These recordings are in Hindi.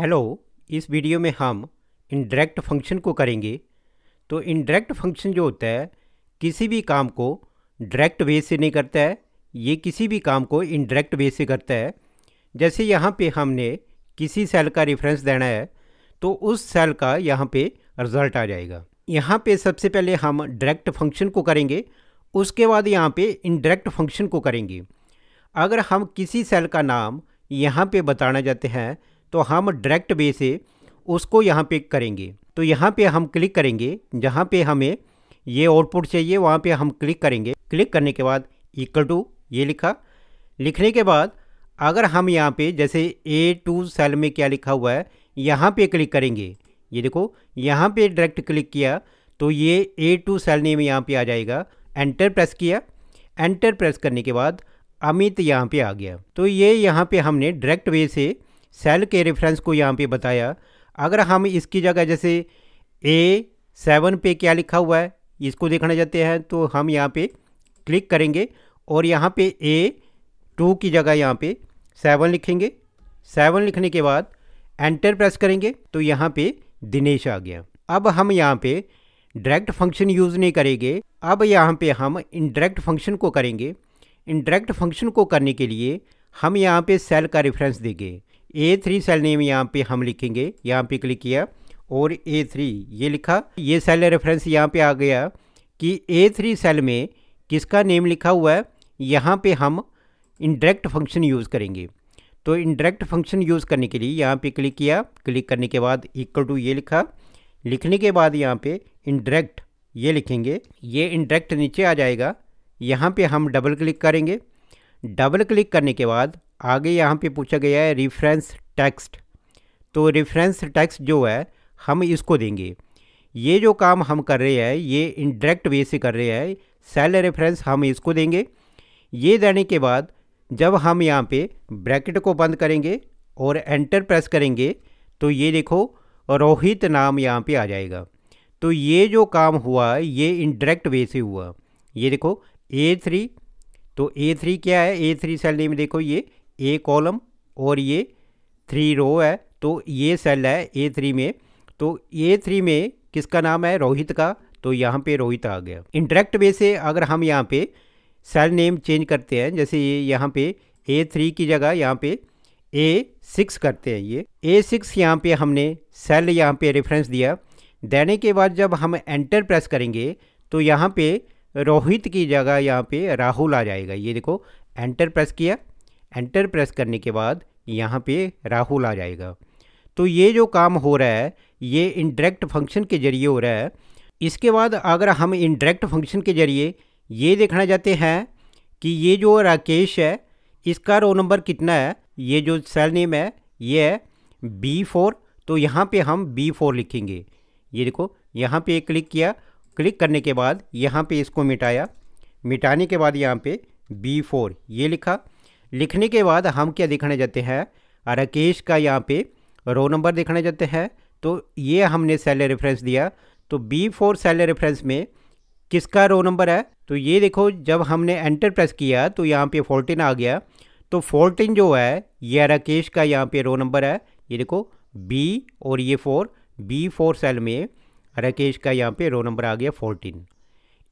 हेलो इस वीडियो में हम इनडायरेक्ट फंक्शन को करेंगे तो इनडायरेक्ट फंक्शन जो होता है किसी भी काम को डायरेक्ट वे से नहीं करता है ये किसी भी काम को इनडायरेक्ट वे से करता है जैसे यहाँ पे हमने किसी सेल का रेफरेंस देना है तो उस सेल का यहाँ पे रिज़ल्ट आ जाएगा यहाँ पे सबसे पहले हम डायरेक्ट फंक्शन को करेंगे उसके बाद यहाँ पर इनडायरेक्ट फंक्शन को करेंगे अगर हम किसी सेल का नाम यहाँ पर बताना चाहते हैं तो हम डायरेक्ट वे से उसको यहाँ पे करेंगे तो यहाँ पे हम क्लिक करेंगे जहाँ पे हमें ये आउटपुट चाहिए वहाँ पे हम क्लिक करेंगे क्लिक करने के बाद इक्वल टू ये लिखा लिखने के बाद अगर हम यहाँ पे जैसे ए टू सेल में क्या लिखा हुआ है यहाँ पे क्लिक करेंगे ये देखो यहाँ पे डायरेक्ट क्लिक किया तो ये ए टू सेल नेम यहाँ पर आ जाएगा एंटर प्रेस किया एंटर प्रेस करने के बाद अमित यहाँ पर आ गया तो ये यहाँ पर हमने डायरेक्ट वे से सेल के रेफरेंस को यहाँ पे बताया अगर हम इसकी जगह जैसे ए सेवन पे क्या लिखा हुआ है इसको देखना चाहते हैं तो हम यहाँ पे क्लिक करेंगे और यहाँ पे ए टू की जगह यहाँ पे सेवन लिखेंगे सेवन लिखने के बाद एंटर प्रेस करेंगे तो यहाँ पे दिनेश आ गया अब हम यहाँ पे डायरेक्ट फंक्शन यूज़ नहीं करेंगे अब यहाँ पे हम इनडायरेक्ट फंक्शन को करेंगे इनडायरेक्ट फंक्शन को करने के लिए हम यहाँ पे सेल का रेफरेंस देंगे ए थ्री सेल नेम यहाँ पे हम लिखेंगे यहाँ पे क्लिक किया और ए थ्री ये लिखा ये सेल रेफरेंस यहाँ पे आ गया कि ए थ्री सेल में किसका नेम लिखा हुआ है यहाँ पे हम इनडायरेक्ट फंक्शन यूज़ करेंगे तो इनडायरेक्ट फंक्शन यूज़ करने के लिए यहाँ पे क्लिक किया क्लिक करने के बाद इक्वल टू ये लिखा लिखने के बाद यहाँ पे इनडायरेक्ट ये लिखेंगे ये इनडायरेक्ट नीचे आ जाएगा यहाँ पे हम डबल क्लिक करेंगे डबल क्लिक करने के बाद आगे यहाँ पे पूछा गया है रेफरेंस टेक्स्ट तो रेफरेंस टेक्स्ट जो है हम इसको देंगे ये जो काम हम कर रहे हैं ये इनडायरेक्ट वे से कर रहे हैं सेल रेफरेंस हम इसको देंगे ये देने के बाद जब हम यहाँ पे ब्रैकेट को बंद करेंगे और एंटर प्रेस करेंगे तो ये देखो रोहित नाम यहाँ पे आ जाएगा तो ये जो काम हुआ ये इनडायरेक्ट वे से हुआ ये देखो ए थ्री तो ए थ्री क्या है ए थ्री सेल नेम देखो ये ए कॉलम और ये थ्री रो है तो ये सेल है ए थ्री में तो ए थ्री में किसका नाम है रोहित का तो यहाँ पे रोहित आ गया इंटरेक्ट वे से अगर हम यहाँ पे सेल नेम चेंज करते हैं जैसे ये यहाँ पे ए थ्री की जगह यहाँ पे ए सिक्स करते हैं ये ए सिक्स यहाँ पे हमने सेल यहाँ पे रेफरेंस दिया देने के बाद जब हम एंटर प्रेस करेंगे तो यहाँ पे रोहित की जगह यहाँ पे राहुल आ जाएगा ये देखो एंटर प्रेस किया एंटर प्रेस करने के बाद यहाँ पे राहुल आ जाएगा तो ये जो काम हो रहा है ये इनडायरेक्ट फंक्शन के ज़रिए हो रहा है इसके बाद अगर हम इनडायरेक्ट फंक्शन के ज़रिए ये देखना चाहते हैं कि ये जो राकेश है इसका रो नंबर कितना है ये जो सेल नेम है ये है बी फोर तो यहाँ पे हम बी फोर लिखेंगे ये देखो यहाँ पे क्लिक किया क्लिक करने के बाद यहाँ पे इसको मिटाया मिटाने के बाद यहाँ पे बी फोर ये लिखा लिखने के बाद हम क्या दिखाने जाते हैं राकेश का यहाँ पे रो नंबर दिखाने जाते हैं तो ये हमने सेल रेफरेंस दिया तो बी फोर सेल रेफरेंस में किसका रो नंबर है तो ये देखो जब हमने एंटर प्रेस किया तो यहाँ पे फोर्टीन आ गया तो फोर्टीन जो है ये राकेश का यहाँ पे रो नंबर है ये देखो बी और ये फोर बी फोर सेल में राकेश का यहाँ पे रो नंबर आ गया फोर्टीन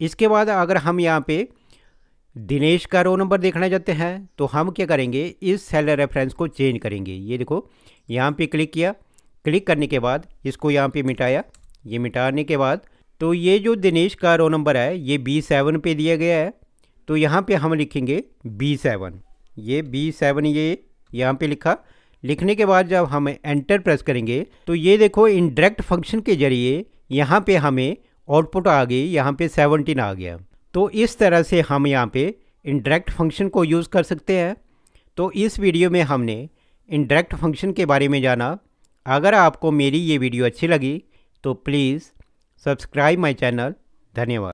इसके बाद अगर हम यहाँ पर दिनेश का रो नंबर देखना चाहते हैं तो हम क्या करेंगे इस सेल रेफरेंस को चेंज करेंगे ये देखो यहाँ पे क्लिक किया क्लिक करने के बाद इसको यहाँ पे मिटाया ये मिटाने के बाद तो ये जो दिनेश का रो नंबर है ये बी सेवन पर दिया गया है तो यहाँ पे हम लिखेंगे बी सेवन ये बी सेवन ये यहाँ पे लिखा लिखने के बाद जब हम एंटर प्रेस करेंगे तो ये देखो इनडायरेक्ट फंक्शन के जरिए यहाँ पर हमें आउटपुट आ गई यहाँ पर सेवनटीन आ गया तो इस तरह से हम यहाँ पे इनडायरेक्ट फंक्शन को यूज़ कर सकते हैं तो इस वीडियो में हमने इनडायरेक्ट फंक्शन के बारे में जाना अगर आपको मेरी ये वीडियो अच्छी लगी तो प्लीज़ सब्सक्राइब माई चैनल धन्यवाद